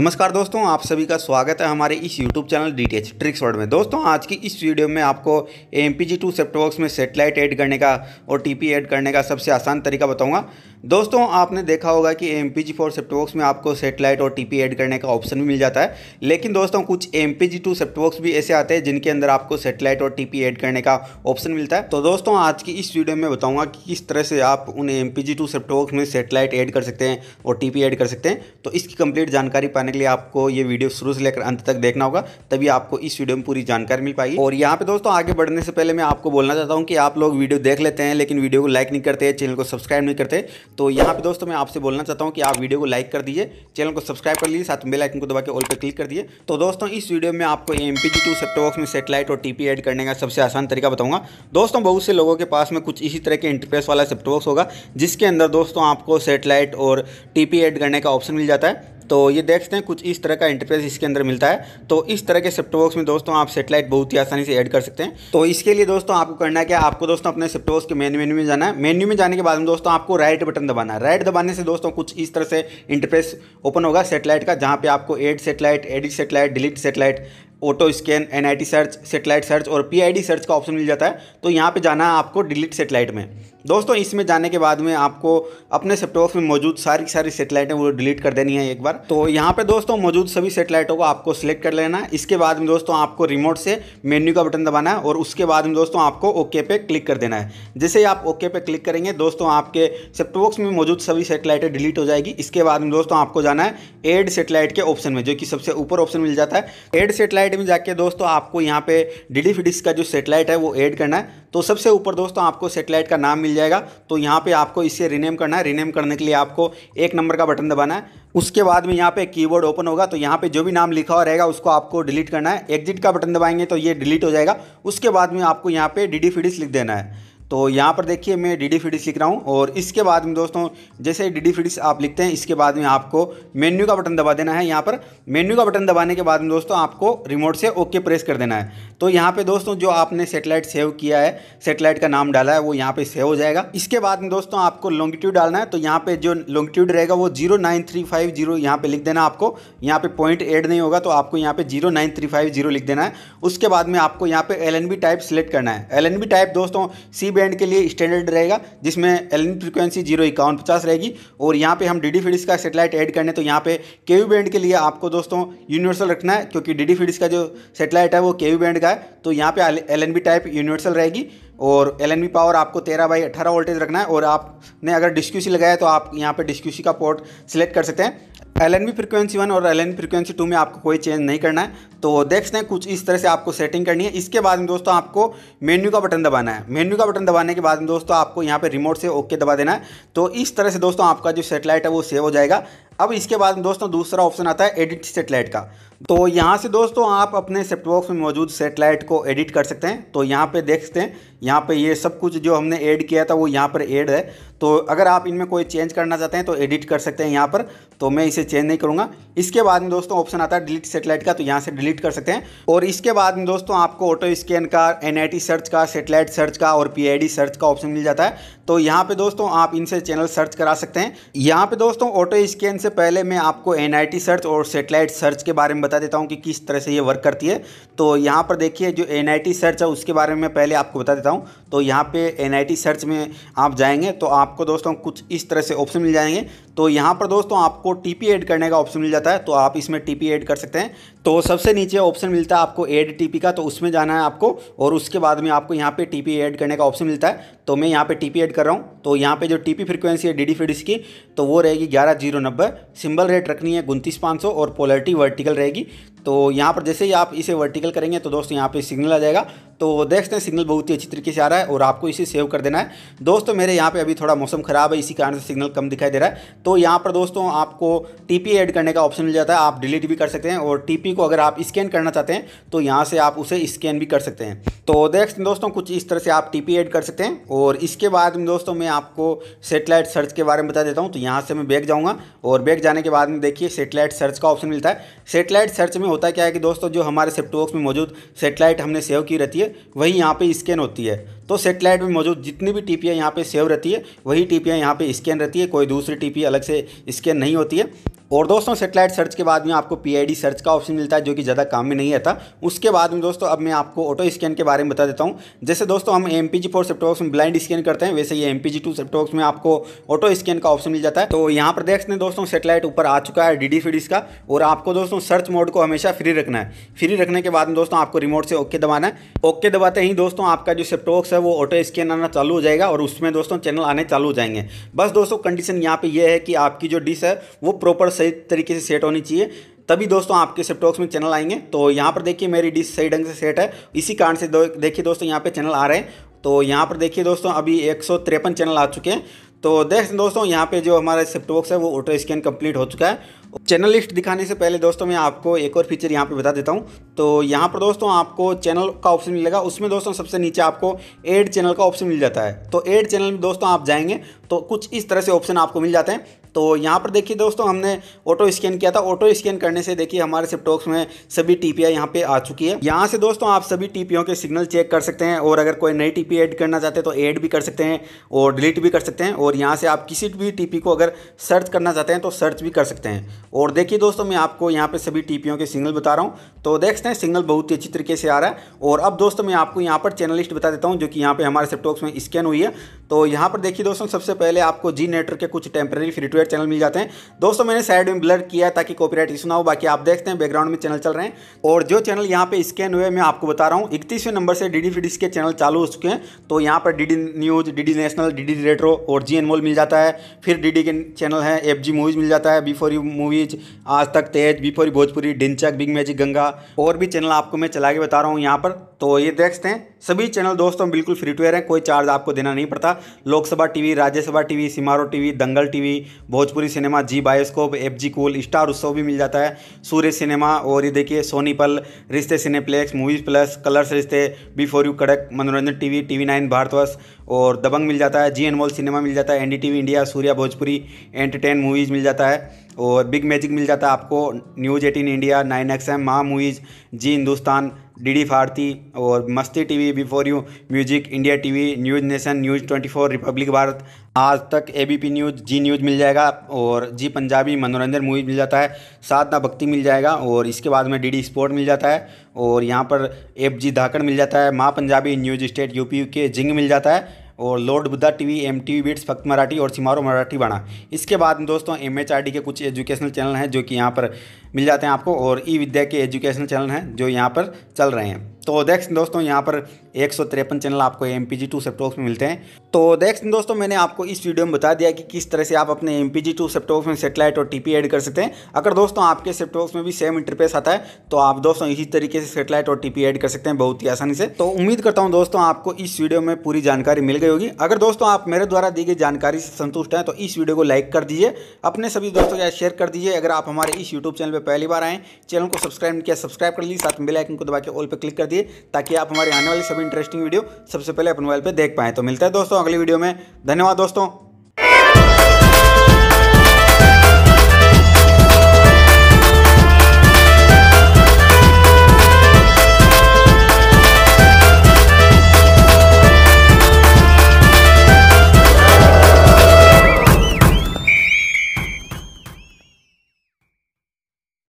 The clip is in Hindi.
नमस्कार दोस्तों आप सभी का स्वागत है हमारे इस YouTube channel D T tricks world में दोस्तों आज की इस वीडियो में आपको M P G two set top box में सेटेलाइट ऐड करने का और टी पी ऐड करने का सबसे आसान तरीका बताऊंगा दोस्तों आपने देखा होगा कि M P G four set top box में आपको सेटेलाइट और टी पी ऐड करने का ऑप्शन भी मिल जाता है लेकिन दोस्तों कुछ M P G two set top box भी ऐसे आते हैं जिनके अंदर आपको सेटेलाइट और टी पी ऐड करने का ऑप्शन मिलता है तो दोस्तों आज की इस वीडियो में बताऊँगा कि किस तरह से आप उन M P G two set top box में सेटेलाइट ऐड कर सकते हैं और टी पी ऐड कर सकते हैं तो इसकी कंप्लीट जानकारी पाने करने के लिए आपको ये वीडियो शुरू से लेकर अंत तक देखना होगा तभी आपको इस वीडियो में पूरी जानकारी मिल पाएगी और यहाँ पे दोस्तों आगे बढ़ने से पहले मैं आपको बोलना चाहता हूँ कि आप लोग वीडियो देख लेते हैं लेकिन वीडियो को लाइक नहीं करते चैनल को सब्सक्राइब नहीं करते तो यहाँ पे दोस्तों मैं आपसे बोलना चाहता हूँ कि आप वीडियो को लाइक कर दीजिए चैनल को सब्सक्राइब कर लीजिए साथ में बेलाइकन को दबा के ऑल पर क्लिक कर दिए तो दोस्तों इस वीडियो में आपको M P G two set box में सेटेलाइट और टीपी एड करने का सबसे आसान तरीका बताऊंगा दोस्तों बहुत से लोगों के पास में कुछ इसी तरह के इंटरफेस वाला सेप्टॉक्स होगा जिसके अंदर दोस्तों आपको सेटेलाइट और टीपी एड करने का ऑप्शन मिल जाता है तो ये देखते हैं कुछ इस तरह का इंटरफेस इसके अंदर मिलता है तो इस तरह के सेप्टोबॉक्स में दोस्तों आप सेटेलाइट बहुत ही आसानी से ऐड कर सकते हैं तो इसके लिए दोस्तों आपको करना है क्या आपको दोस्तों अपने सेप्टोबॉक्स के मेन मेन्यू में जाना है मेन्यू में जाने के बाद में दोस्तों आपको राइट बटन दबाना है राइट दबाने से दोस्तों कुछ इस तरह से इंटरफेस ओपन होगा सेटेलाइट का जहाँ पर आपको add satellite edit satellite delete satellite auto scan N search satellite search और पी सर्च का ऑप्शन मिल जाता है तो यहाँ पर जाना है आपको डिलीट सेटेलाइट में दोस्तों इसमें जाने के बाद में आपको अपने सेपटॉप में मौजूद सारी की सारी सेटेलाइटें वो डिलीट कर देनी है एक बार तो यहाँ पे दोस्तों मौजूद सभी सेटेलाइटों को आपको सिलेक्ट कर लेना है इसके बाद में दोस्तों आपको रिमोट से मेन्यू का बटन दबाना है और उसके बाद में दोस्तों आपको ओके पे क्लिक कर देना है जैसे ही आप ओके पे क्लिक करेंगे दोस्तों आपके सेप्टॉक्स में मौजूद सभी सेटेलाइटें डिलीट हो जाएगी इसके बाद में दोस्तों आपको जाना है एड सेटेलाइट के ऑप्शन में जो कि सबसे ऊपर ऑप्शन मिल जाता है एड सेटेलाइट में जाके दोस्तों आपको यहाँ पे डी का जो सेटेलाइट है वो एड करना है तो सबसे ऊपर दोस्तों आपको सेटेलाइट का नाम मिल जाएगा तो यहाँ पे आपको इसे रिनेम करना है रिनेम करने के लिए आपको एक नंबर का बटन दबाना है उसके बाद में यहाँ पे कीबोर्ड ओपन होगा तो यहाँ पे जो भी नाम लिखा हुआ रहेगा उसको आपको डिलीट करना है एग्जिट का बटन दबाएंगे तो ये डिलीट हो जाएगा उसके बाद में आपको यहाँ पे डी डी लिख देना है तो यहाँ पर देखिए मैं डी डी फिडिस लिख रहा हूँ और इसके बाद में दोस्तों जैसे डी डी फिडिस आप लिखते हैं इसके बाद में आपको मेन्यू का बटन दबा देना है यहाँ पर मेन्यू का बटन दबाने के बाद में दोस्तों आपको रिमोट से ओके प्रेस कर देना है तो यहाँ पे दोस्तों जो आपने सेटेलाइट सेव किया है सेटेलाइट का नाम डाला है वो यहाँ पर सेव हो जाएगा इसके बाद में दोस्तों आपको लॉन्गिट्यूड डालना है तो यहाँ पर जो लॉन्गिट्यूड रहेगा वो zero nine three five zero यहाँ पे लिख देना आपको यहाँ पे पॉइंट एड नहीं होगा तो आपको यहाँ पे zero nine three five zero लिख देना है उसके बाद में आपको यहाँ पे L N B type select करना है एल एन बी टाइप दोस्तों सी बैंड के लिए स्टैंडर्ड रहेगा जिसमें एल एन फ्रिक्वेंसी जीरो इक्यावन पचास रहेगी और यहाँ पे हम डीडी फिडिस का सेटेलाइट ऐड करने तो यहाँ पे के बैंड के लिए आपको दोस्तों यूनिवर्सल रखना है क्योंकि डीडी फिडिस का जो सेटेलाइट है वो के बैंड का है तो यहाँ पे एल टाइप यूनिवर्सल रहेगी और एल एन पावर आपको तेरह बाई अट्ठारह वोल्टेज रखना है और आपने अगर डिस्क्यूसी लगाया तो आप यहाँ पे डिस्क्यूसी का पोर्ट सिलेक्ट कर सकते हैं एल एन फ्रिक्वेंसी वन और एल एन फ्रिक्वेंसी टू में आपको कोई चेंज नहीं करना है तो देखते हैं कुछ इस तरह से आपको सेटिंग करनी है इसके बाद में दोस्तों आपको मेन्यू का बटन दबाना है मेन्यू का बटन दबाने के बाद में दोस्तों आपको यहाँ पर रिमोट से ओके दबा देना है तो इस तरह से दोस्तों आपका जो सेटेलाइट है वो सेव हो जाएगा अब इसके बाद दोस्तों दूसरा ऑप्शन आता है एडिट सेटेलाइट का तो यहाँ से दोस्तों आप अपने सेटबॉक्स में मौजूद सेटेलाइट को एडिट कर सकते हैं तो यहाँ पे देख सकते हैं यहाँ पे ये सब कुछ जो हमने ऐड किया था वो यहाँ पर ऐड है तो अगर आप इनमें कोई चेंज करना चाहते हैं तो एडिट कर सकते हैं यहाँ पर तो मैं इसे चेंज नहीं करूँगा इसके बाद में दोस्तों ऑप्शन आता है डिलीट सेटेलाइट का तो यहाँ से डिलीट कर सकते हैं और इसके बाद में दोस्तों आपको ऑटो स्कैन का एन सर्च का सेटेलाइट सर्च का और पी सर्च का ऑप्शन मिल जाता है तो यहाँ पे दोस्तों आप इनसे चैनल सर्च करा सकते हैं यहाँ पे दोस्तों ऑटो स्कैन से पहले मैं आपको एन सर्च और सेटेलाइट सर्च के बारे में बता देता हूँ कि किस तरह से ये वर्क करती है तो यहाँ पर देखिए जो एन सर्च है उसके बारे में पहले आपको बता देता हूँ तो यहाँ पर एन सर्च में आप जाएंगे तो आपको दोस्तों कुछ इस तरह से ऑप्शन मिल जाएंगे तो यहाँ पर दोस्तों आपको टी पी ऐड करने का ऑप्शन मिल जाता है तो आप इसमें टी पी ऐड कर सकते हैं तो सबसे नीचे ऑप्शन मिलता है आपको ऐड टी पी का तो उसमें जाना है आपको और उसके बाद में आपको यहाँ पे टी पी ऐड करने का ऑप्शन मिलता है तो मैं यहाँ पे टी पी ऐड कर रहा हूँ तो यहाँ पे जो टी पी फ्रिक्वेंसी है डी डी की तो वो रहेगी ग्यारह जीरो नब्बे सिंबल रेट रखनी है उनतीस पाँच सौ और पोलरिटी वर्टिकल रहेगी तो यहाँ पर जैसे ही आप इसे वर्टिकल करेंगे तो दोस्तों यहाँ पे सिग्नल आ जाएगा तो देखते हैं सिग्नल बहुत ही अच्छी तरीके से आ रहा है और आपको इसे सेव कर देना है दोस्तों मेरे यहाँ पे अभी थोड़ा मौसम ख़राब है इसी कारण से सिग्नल कम दिखाई दे रहा है तो यहाँ पर दोस्तों आपको टीपी ऐड करने का ऑप्शन मिल जाता है आप डिलीट भी कर सकते हैं और टीपी को अगर आप स्कैन करना चाहते हैं तो यहाँ से आप उसे स्कैन भी कर सकते हैं तो देखते हैं दोस्तों कुछ इस तरह से आप टी ऐड कर सकते हैं और इसके बाद में दोस्तों मैं आपको सेटेलाइट सर्च के बारे में बता देता हूँ तो यहाँ से मैं बैग जाऊँगा और बैग जाने के बाद में देखिए सेटेलाइट सर्च का ऑप्शन मिलता है सेटेलाइट सर्च में होता क्या है कि दोस्तों जो हमारे सेप्टोक्स में मौजूद सेटेलाइट हमने सेव की रहती है वही यहाँ पर स्कैन होती है तो सेटेलाइट में मौजूद जितनी भी टी पी यहाँ पर सेव रहती है वही टी पी यहाँ पर स्कैन रहती है कोई दूसरी टी अलग से स्कैन नहीं होती है और दोस्तों सेटेलाइट सर्च के बाद में आपको पीआईडी सर्च का ऑप्शन मिलता है जो कि ज़्यादा काम में नहीं आता उसके बाद में दोस्तों अब मैं आपको ऑटो स्कैन के बारे में बता देता हूँ जैसे दोस्तों हम M P G four set top box में ब्लाइंड स्कैन करते हैं वैसे ये M P G two set top box में आपको ऑटो स्कैन का ऑप्शन मिल जाता है तो यहाँ पर देख सकते हैं दोस्तों सेटेलाइट ऊपर आ चुका है डी डी फीडिस का और आपको दोस्तों सर्च मोड को हमेशा फ्री रखना है फ्री रखने के बाद में दोस्तों आपको रिमोट से ओके दबाना है ओके दबाते ही दोस्तों आपका जो सेप्टॉक्स है वो ऑटो स्कैन आना चालू हो जाएगा और उसमें दोस्तों चैनल आने चालू हो जाएंगे बस दोस्तों कंडीशन यहाँ पे ये है कि आपकी जो डिश है वो प्रॉपर सही तरीके से सेट होनी चाहिए तभी दोस्तों आपके सेपटॉक्स में चैनल आएंगे तो यहाँ पर देखिए मेरी डिश सही ढंग से सेट है इसी कारण से देखिए दोस्तों यहाँ पर चैनल आ रहे हैं तो यहाँ पर देखिए दोस्तों अभी एक चैनल आ चुके हैं तो देख दोस्तों यहाँ पे जो हमारा सेप्टॉक्स है वो ऑटो स्कैन कंप्लीट हो चुका है चैनल लिस्ट दिखाने से पहले दोस्तों मैं आपको एक और फीचर यहाँ पे बता देता हूँ तो यहाँ पर दोस्तों आपको चैनल का ऑप्शन मिलेगा उसमें दोस्तों सबसे नीचे आपको एड चैनल का ऑप्शन मिल जाता है तो एड चैनल में दोस्तों आप जाएंगे तो कुछ इस तरह से ऑप्शन आपको मिल जाते हैं तो यहाँ पर देखिए दोस्तों हमने ऑटो स्कैन किया था ऑटो स्कैन करने से देखिए हमारे सिप्टॉक्स में सभी टी यहाँ पे आ चुकी है यहाँ से दोस्तों आप सभी टी के सिग्नल चेक कर सकते हैं और अगर कोई नई टी ऐड करना चाहते हैं तो ऐड भी कर सकते हैं और डिलीट भी कर सकते हैं और यहाँ से आप किसी भी टी को अगर सर्च करना चाहते हैं तो सर्च भी कर सकते हैं और देखिए दोस्तों मैं आपको यहाँ पर सभी टी के सिग्नल बता रहा हूँ तो देख सकते हैं सिग्नल बहुत ही अच्छी तरीके से आ रहा है और अब दोस्तों मैं आपको यहाँ पर चैनल लिस्ट बता देता हूँ जो कि यहाँ पर हमारे सिप्टॉक्स में स्कैन हुई है तो यहाँ पर देखिए दोस्तों सबसे पहले आपको जी नेटवर्क के कुछ टेम्प्रेरी फ्रीक्वेंसी कॉपीराइट चैनल मिल जाते हैं दोस्तों मैंने साइड में ब्लर किया ताकि कॉपीराइट इशू ना हो बाकी आप देखते हैं बैकग्राउंड में चैनल चल रहे हैं और जो चैनल यहाँ पे स्कैन हुए मैं आपको बता रहा हूँ इकतीसवें नंबर से डी डी के चैनल चालू हो चुके हैं तो यहाँ पर D news D national D D और जी मॉल मिल जाता है फिर डी के चैनल है एफ मूवीज़ मिल जाता है before you movies Aaj Tak Tez before Bhojpuri Dhinchaak big magic Ganga और भी चैनल आपको मैं चला के बता रहा हूँ यहाँ पर तो ये देखते हैं सभी चैनल दोस्तों बिल्कुल फ्री टू एयर हैं कोई चार्ज आपको देना नहीं पड़ता Lok Sabha TV Rajya Sabha TV Shemaroo TV Dangal TV Bhojpuri cinema Zee bioscope एफ जी कूल स्टार उत्सव भी मिल जाता है सूर्य सिनेमा और ये देखिए Sony Pal Rishtey cineplex movies plus colors Rishtey before you Kadak Manoranjan TV TV nine Bharatvarsh और दबंग मिल जाता है जी एनमोल सिनेमा मिल जाता है V India Surya Bhojpuri entertain movies मिल जाता है और बिग मैजिक मिल जाता है आपको news eighteen India nine X M Maa movies Zee Hindustan DD Bharati और Masti TV before you music India TV news nation news twenty four republic Bharat Aaj Tak ABP news Zee news मिल जाएगा और जी पंजाबी मनोरंजन मूवी मिल जाता है साधना भक्ति मिल जाएगा और इसके बाद में डीडी स्पोर्ट मिल जाता है और यहाँ पर एफ जी धाकड़ मिल जाता है माँ पंजाबी न्यूज स्टेट यूपी के जिंग मिल जाता है और lord Buddha TV M T V beats Fakt Marathi और सिमारो मराठी बाणा इसके बाद दोस्तों एम एच आर डी के कुछ एजुकेशनल चैनल हैं जो कि यहाँ पर मिल जाते हैं आपको और ई विद्या के एजुकेशनल चैनल हैं जो यहाँ पर चल रहे हैं तो देख दोस्तों यहाँ पर एक चैनल आपको एम पी जी टू में मिलते हैं तो देख दोस्तों मैंने आपको इस वीडियो में बता दिया कि किस तरह से आप अपने एम पी जी टू में सेटेलाइट और टी पी ऐड कर सकते हैं अगर दोस्तों आपके सेपटॉक्स में भी सेम इंटरफेस आता है तो आप दोस्तों इसी तरीके से सेटेलाइट और टी पी ऐड कर सकते हैं बहुत ही आसानी से तो उम्मीद करता हूँ दोस्तों आपको इस वीडियो में पूरी जानकारी मिल गई होगी अगर दोस्तों आप मेरे द्वारा दी गई जानकारी से संतुष्ट हैं तो इस वीडियो को लाइक कर दीजिए अपने सभी दोस्तों के साथ शेयर कर दीजिए अगर आप हमारे इस यूट्यूब चैनल पर पहली बार आएँ चैनल को सब्सक्राइब किया सब्सक्राइब कर लीजिए साथ में बेलाइकन को दबा के ऑल पर क्लिक कर दिए दीजिए ताकि आप हमारे आने वाली सभी इंटरेस्टिंग वीडियो सबसे पहले अपने मोबाइल पर देख पाएँ तो मिलता है दोस्तों अगली वीडियो में धन्यवाद दोस्तों